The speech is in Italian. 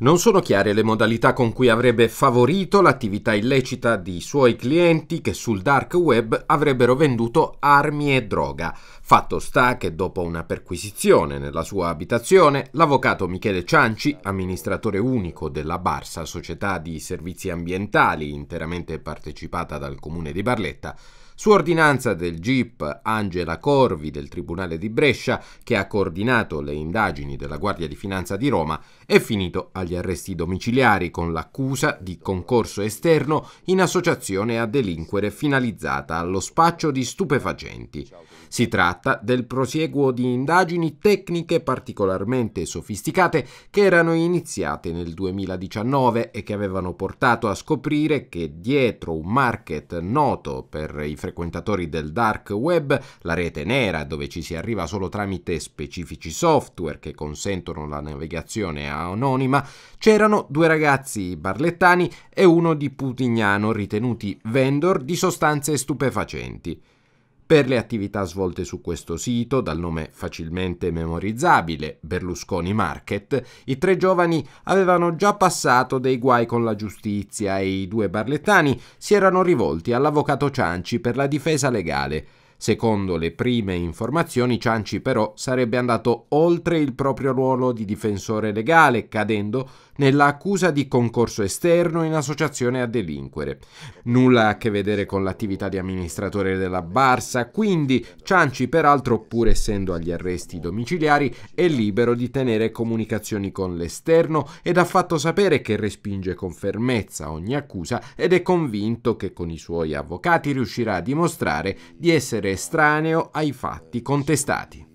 Non sono chiare le modalità con cui avrebbe favorito l'attività illecita di suoi clienti che sul dark web avrebbero venduto armi e droga. Fatto sta che dopo una perquisizione nella sua abitazione, l'avvocato Michele Cianci, amministratore unico della Barsa, società di servizi ambientali interamente partecipata dal comune di Barletta, su ordinanza del GIP Angela Corvi del Tribunale di Brescia, che ha coordinato le indagini della Guardia di Finanza di Roma, è finito al agli arresti domiciliari con l'accusa di concorso esterno in associazione a delinquere finalizzata allo spaccio di stupefacenti. Si tratta del prosieguo di indagini tecniche particolarmente sofisticate che erano iniziate nel 2019 e che avevano portato a scoprire che dietro un market noto per i frequentatori del dark web, la rete nera dove ci si arriva solo tramite specifici software che consentono la navigazione anonima, C'erano due ragazzi barlettani e uno di Putignano ritenuti vendor di sostanze stupefacenti. Per le attività svolte su questo sito, dal nome facilmente memorizzabile Berlusconi Market, i tre giovani avevano già passato dei guai con la giustizia e i due barlettani si erano rivolti all'avvocato Cianci per la difesa legale. Secondo le prime informazioni, Cianci però sarebbe andato oltre il proprio ruolo di difensore legale, cadendo nell'accusa di concorso esterno in associazione a delinquere. Nulla a che vedere con l'attività di amministratore della Barsa, quindi Cianci peraltro pur essendo agli arresti domiciliari è libero di tenere comunicazioni con l'esterno ed ha fatto sapere che respinge con fermezza ogni accusa ed è convinto che con i suoi avvocati riuscirà a dimostrare di essere essere estraneo ai fatti contestati.